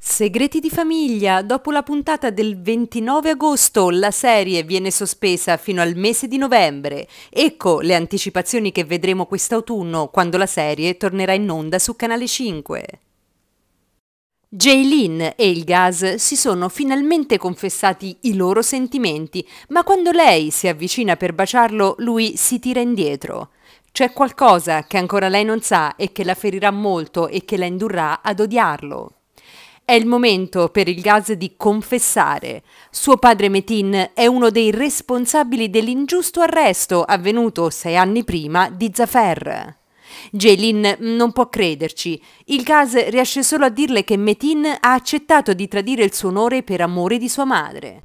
Segreti di famiglia. Dopo la puntata del 29 agosto la serie viene sospesa fino al mese di novembre. Ecco le anticipazioni che vedremo quest'autunno quando la serie tornerà in onda su Canale 5. Jaylin e il gas si sono finalmente confessati i loro sentimenti, ma quando lei si avvicina per baciarlo, lui si tira indietro. C'è qualcosa che ancora lei non sa e che la ferirà molto e che la indurrà ad odiarlo. È il momento per il Gaz di confessare. Suo padre Metin è uno dei responsabili dell'ingiusto arresto avvenuto sei anni prima di Zafer. Jaylin non può crederci. Il Gaz riesce solo a dirle che Metin ha accettato di tradire il suo onore per amore di sua madre.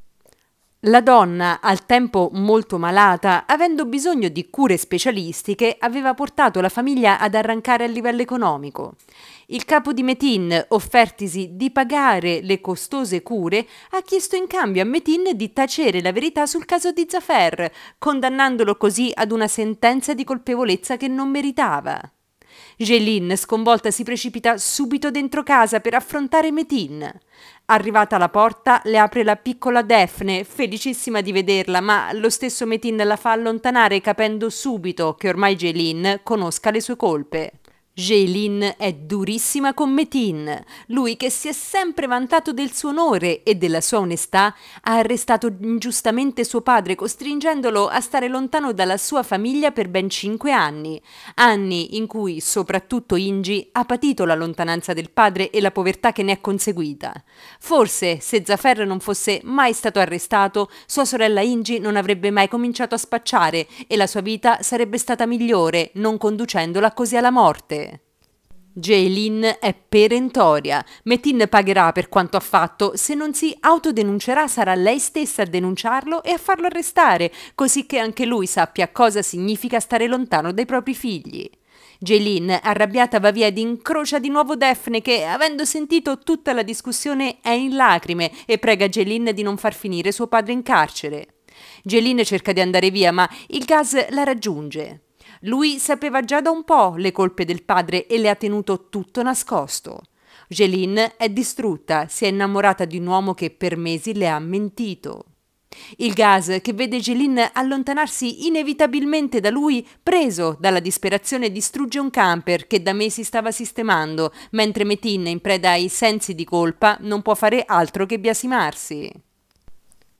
La donna, al tempo molto malata, avendo bisogno di cure specialistiche, aveva portato la famiglia ad arrancare a livello economico. Il capo di Metin, offertisi di pagare le costose cure, ha chiesto in cambio a Metin di tacere la verità sul caso di Zafer, condannandolo così ad una sentenza di colpevolezza che non meritava. Gelin, sconvolta, si precipita subito dentro casa per affrontare Metin. Arrivata alla porta, le apre la piccola Daphne, felicissima di vederla, ma lo stesso Metin la fa allontanare capendo subito che ormai Gelin conosca le sue colpe. Jaylin è durissima con Metin. Lui che si è sempre vantato del suo onore e della sua onestà, ha arrestato ingiustamente suo padre costringendolo a stare lontano dalla sua famiglia per ben cinque anni. Anni in cui soprattutto Ingi ha patito la lontananza del padre e la povertà che ne è conseguita. Forse se Zafer non fosse mai stato arrestato, sua sorella Ingi non avrebbe mai cominciato a spacciare e la sua vita sarebbe stata migliore, non conducendola così alla morte. Jaylin è perentoria. Metin pagherà per quanto ha fatto. Se non si autodenuncerà sarà lei stessa a denunciarlo e a farlo arrestare, così che anche lui sappia cosa significa stare lontano dai propri figli. Jaylin, arrabbiata, va via ed incrocia di nuovo Daphne che, avendo sentito tutta la discussione, è in lacrime e prega Jaylin di non far finire suo padre in carcere. Jaylin cerca di andare via, ma il gas la raggiunge. Lui sapeva già da un po' le colpe del padre e le ha tenuto tutto nascosto. Jeline è distrutta, si è innamorata di un uomo che per mesi le ha mentito. Il gas che vede Jeline allontanarsi inevitabilmente da lui, preso dalla disperazione, distrugge un camper che da mesi stava sistemando, mentre Metin, in preda ai sensi di colpa, non può fare altro che biasimarsi.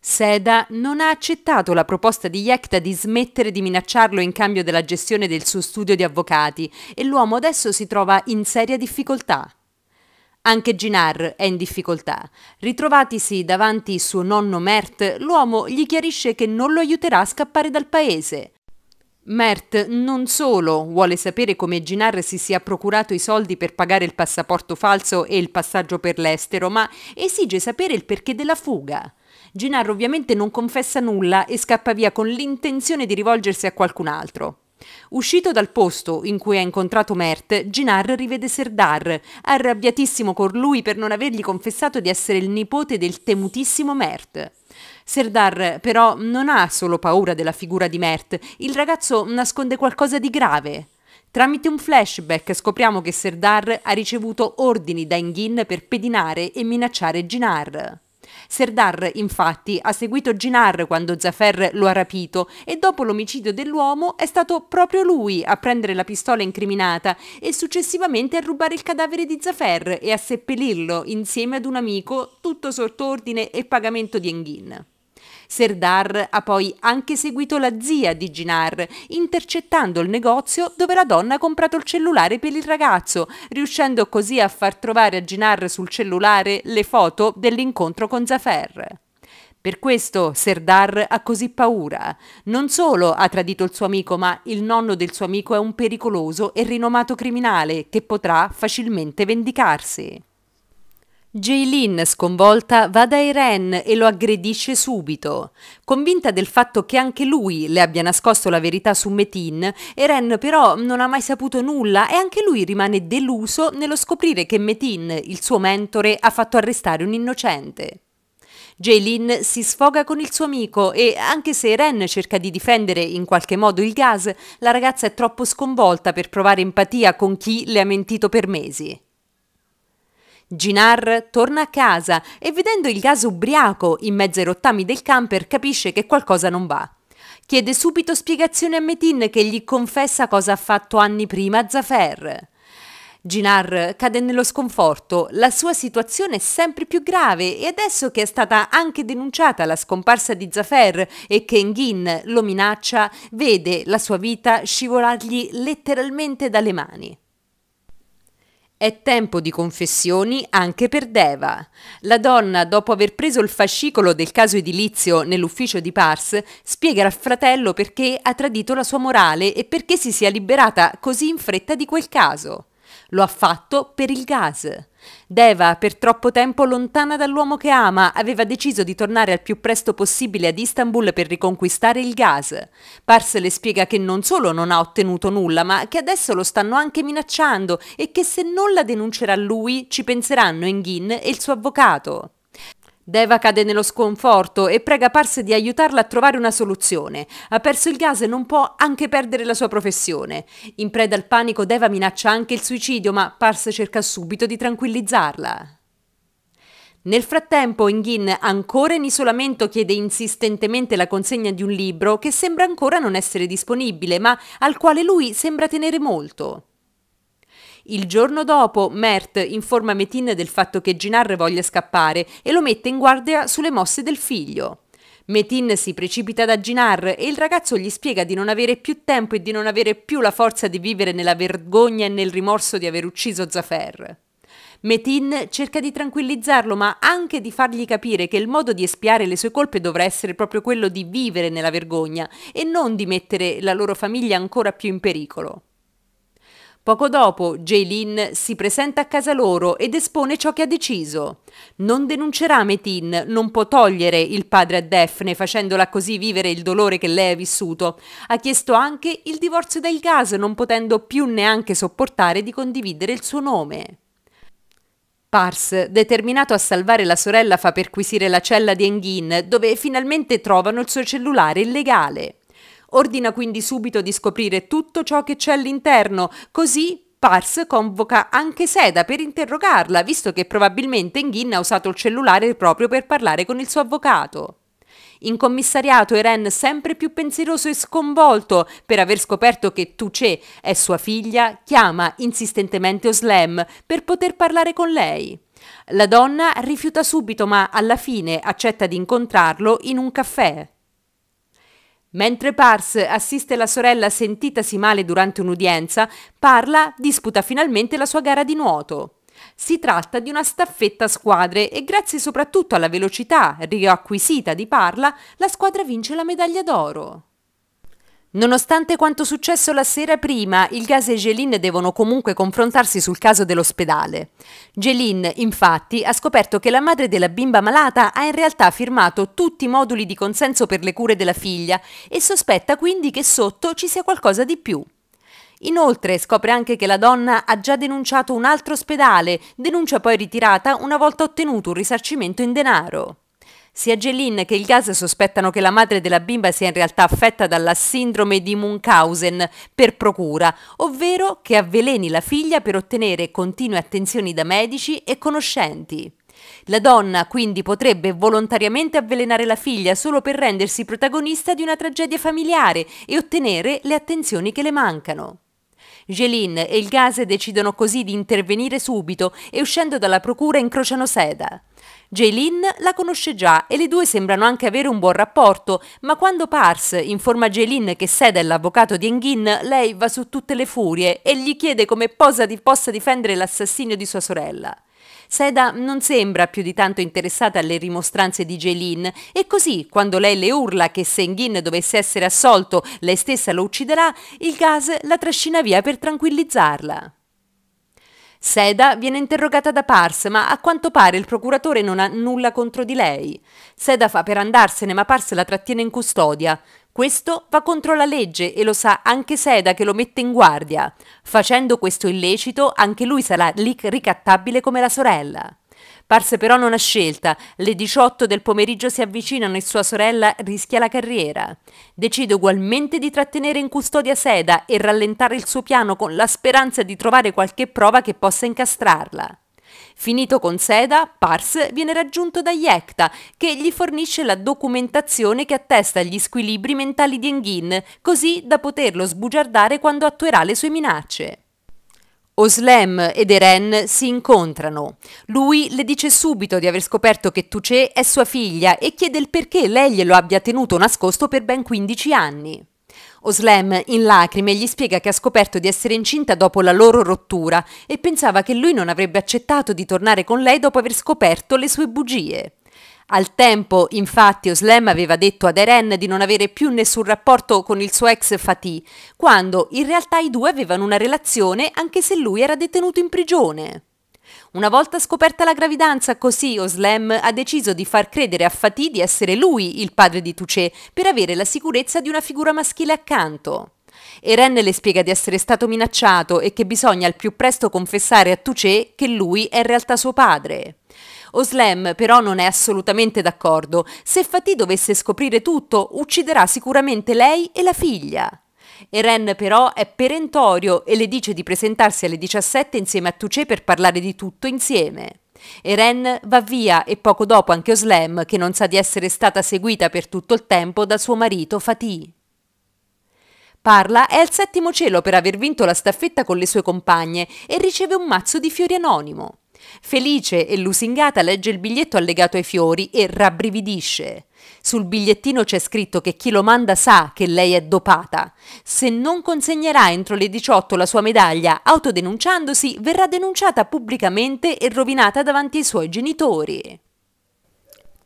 Seda non ha accettato la proposta di Yekta di smettere di minacciarlo in cambio della gestione del suo studio di avvocati e l'uomo adesso si trova in seria difficoltà. Anche Ginar è in difficoltà. Ritrovatisi davanti suo nonno Mert, l'uomo gli chiarisce che non lo aiuterà a scappare dal paese. Mert non solo vuole sapere come Ginar si sia procurato i soldi per pagare il passaporto falso e il passaggio per l'estero, ma esige sapere il perché della fuga. Gennaro ovviamente non confessa nulla e scappa via con l'intenzione di rivolgersi a qualcun altro. Uscito dal posto in cui ha incontrato Mert, Ginar rivede Serdar, arrabbiatissimo con lui per non avergli confessato di essere il nipote del temutissimo Mert. Serdar però non ha solo paura della figura di Mert, il ragazzo nasconde qualcosa di grave. Tramite un flashback scopriamo che Serdar ha ricevuto ordini da Engin per pedinare e minacciare Ginar. Serdar, infatti, ha seguito Ginar quando Zafer lo ha rapito e dopo l'omicidio dell'uomo è stato proprio lui a prendere la pistola incriminata e successivamente a rubare il cadavere di Zafer e a seppellirlo insieme ad un amico, tutto sotto ordine e pagamento di Enghin. Serdar ha poi anche seguito la zia di Ginar, intercettando il negozio dove la donna ha comprato il cellulare per il ragazzo, riuscendo così a far trovare a Ginar sul cellulare le foto dell'incontro con Zafer. Per questo Serdar ha così paura. Non solo ha tradito il suo amico, ma il nonno del suo amico è un pericoloso e rinomato criminale che potrà facilmente vendicarsi. Jaylin, sconvolta, va da Irene e lo aggredisce subito. Convinta del fatto che anche lui le abbia nascosto la verità su Metin, Irene però non ha mai saputo nulla e anche lui rimane deluso nello scoprire che Metin, il suo mentore, ha fatto arrestare un innocente. Jaylin si sfoga con il suo amico e, anche se Irene cerca di difendere in qualche modo il gas, la ragazza è troppo sconvolta per provare empatia con chi le ha mentito per mesi. Ginar torna a casa e vedendo il gas ubriaco in mezzo ai rottami del camper capisce che qualcosa non va. Chiede subito spiegazione a Metin che gli confessa cosa ha fatto anni prima a Zafer. Ginar cade nello sconforto, la sua situazione è sempre più grave e adesso che è stata anche denunciata la scomparsa di Zafer e che Engin lo minaccia, vede la sua vita scivolargli letteralmente dalle mani. È tempo di confessioni anche per Deva. La donna, dopo aver preso il fascicolo del caso edilizio nell'ufficio di Pars, spiega al fratello perché ha tradito la sua morale e perché si sia liberata così in fretta di quel caso. Lo ha fatto per il gas. Deva, per troppo tempo lontana dall'uomo che ama, aveva deciso di tornare al più presto possibile ad Istanbul per riconquistare il gas. le spiega che non solo non ha ottenuto nulla, ma che adesso lo stanno anche minacciando e che se non la denuncerà lui ci penseranno Engin e il suo avvocato. Deva cade nello sconforto e prega Parse di aiutarla a trovare una soluzione. Ha perso il gas e non può anche perdere la sua professione. In preda al panico Deva minaccia anche il suicidio, ma Parse cerca subito di tranquillizzarla. Nel frattempo, Inghin, ancora in isolamento, chiede insistentemente la consegna di un libro che sembra ancora non essere disponibile, ma al quale lui sembra tenere molto. Il giorno dopo, Mert informa Metin del fatto che Ginar voglia scappare e lo mette in guardia sulle mosse del figlio. Metin si precipita da Ginar e il ragazzo gli spiega di non avere più tempo e di non avere più la forza di vivere nella vergogna e nel rimorso di aver ucciso Zafer. Metin cerca di tranquillizzarlo ma anche di fargli capire che il modo di espiare le sue colpe dovrà essere proprio quello di vivere nella vergogna e non di mettere la loro famiglia ancora più in pericolo. Poco dopo, Jaylin si presenta a casa loro ed espone ciò che ha deciso. Non denuncerà Metin, non può togliere il padre a Daphne facendola così vivere il dolore che lei ha vissuto. Ha chiesto anche il divorzio dal gas, non potendo più neanche sopportare di condividere il suo nome. Pars, determinato a salvare la sorella, fa perquisire la cella di Engin, dove finalmente trovano il suo cellulare illegale. Ordina quindi subito di scoprire tutto ciò che c'è all'interno, così Pars convoca anche Seda per interrogarla, visto che probabilmente Enghin ha usato il cellulare proprio per parlare con il suo avvocato. In commissariato Eren sempre più pensieroso e sconvolto per aver scoperto che Tuce è sua figlia, chiama insistentemente Oslem per poter parlare con lei. La donna rifiuta subito ma alla fine accetta di incontrarlo in un caffè. Mentre Pars assiste la sorella sentitasi male durante un'udienza, Parla disputa finalmente la sua gara di nuoto. Si tratta di una staffetta a squadre e grazie soprattutto alla velocità riacquisita di Parla, la squadra vince la medaglia d'oro. Nonostante quanto successo la sera prima, il gas e Gelin devono comunque confrontarsi sul caso dell'ospedale. Gelin, infatti, ha scoperto che la madre della bimba malata ha in realtà firmato tutti i moduli di consenso per le cure della figlia e sospetta quindi che sotto ci sia qualcosa di più. Inoltre scopre anche che la donna ha già denunciato un altro ospedale, denuncia poi ritirata una volta ottenuto un risarcimento in denaro. Sia Jeline che il gas sospettano che la madre della bimba sia in realtà affetta dalla sindrome di Munchausen per procura, ovvero che avveleni la figlia per ottenere continue attenzioni da medici e conoscenti. La donna quindi potrebbe volontariamente avvelenare la figlia solo per rendersi protagonista di una tragedia familiare e ottenere le attenzioni che le mancano. Jeline e il gas decidono così di intervenire subito e uscendo dalla procura incrociano Seda. Jaylin la conosce già e le due sembrano anche avere un buon rapporto, ma quando Pars informa Jaylin che Seda è l'avvocato di Engin, lei va su tutte le furie e gli chiede come posa di, possa difendere l'assassinio di sua sorella. Seda non sembra più di tanto interessata alle rimostranze di Jaylin e così, quando lei le urla che se Engin dovesse essere assolto, lei stessa lo ucciderà, il gas la trascina via per tranquillizzarla. Seda viene interrogata da Pars, ma a quanto pare il procuratore non ha nulla contro di lei. Seda fa per andarsene, ma Pars la trattiene in custodia. Questo va contro la legge e lo sa anche Seda che lo mette in guardia. Facendo questo illecito, anche lui sarà ricattabile come la sorella. Parse però non ha scelta. Le 18 del pomeriggio si avvicinano e sua sorella rischia la carriera. Decide ugualmente di trattenere in custodia Seda e rallentare il suo piano con la speranza di trovare qualche prova che possa incastrarla. Finito con Seda, Pars viene raggiunto da Yekta, che gli fornisce la documentazione che attesta gli squilibri mentali di Engin, così da poterlo sbugiardare quando attuerà le sue minacce. Oslem ed Eren si incontrano. Lui le dice subito di aver scoperto che Tuce è sua figlia e chiede il perché lei glielo abbia tenuto nascosto per ben 15 anni. Oslem, in lacrime, gli spiega che ha scoperto di essere incinta dopo la loro rottura e pensava che lui non avrebbe accettato di tornare con lei dopo aver scoperto le sue bugie. Al tempo, infatti, Oslem aveva detto ad Eren di non avere più nessun rapporto con il suo ex Fatih, quando in realtà i due avevano una relazione anche se lui era detenuto in prigione. Una volta scoperta la gravidanza, così Oslem ha deciso di far credere a Fatih di essere lui il padre di Tucé per avere la sicurezza di una figura maschile accanto. Eren le spiega di essere stato minacciato e che bisogna al più presto confessare a Tucé che lui è in realtà suo padre. Oslam però non è assolutamente d'accordo. Se Fatih dovesse scoprire tutto, ucciderà sicuramente lei e la figlia. Eren però è perentorio e le dice di presentarsi alle 17 insieme a Tuce per parlare di tutto insieme. Eren va via e poco dopo anche Oslam, che non sa di essere stata seguita per tutto il tempo da suo marito Fatih. Parla è al settimo cielo per aver vinto la staffetta con le sue compagne e riceve un mazzo di fiori anonimo. Felice e lusingata legge il biglietto allegato ai fiori e rabbrividisce. Sul bigliettino c'è scritto che chi lo manda sa che lei è dopata. Se non consegnerà entro le 18 la sua medaglia, autodenunciandosi, verrà denunciata pubblicamente e rovinata davanti ai suoi genitori.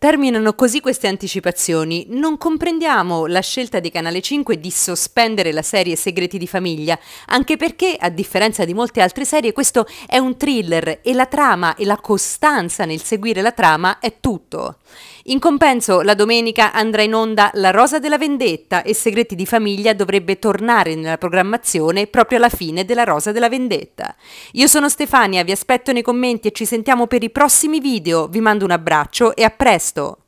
Terminano così queste anticipazioni. Non comprendiamo la scelta di Canale 5 di sospendere la serie Segreti di famiglia, anche perché, a differenza di molte altre serie, questo è un thriller e la trama e la costanza nel seguire la trama è tutto. In compenso, la domenica andrà in onda La Rosa della Vendetta e Segreti di famiglia dovrebbe tornare nella programmazione proprio alla fine della Rosa della Vendetta. Io sono Stefania, vi aspetto nei commenti e ci sentiamo per i prossimi video. Vi mando un abbraccio e a presto! тексту.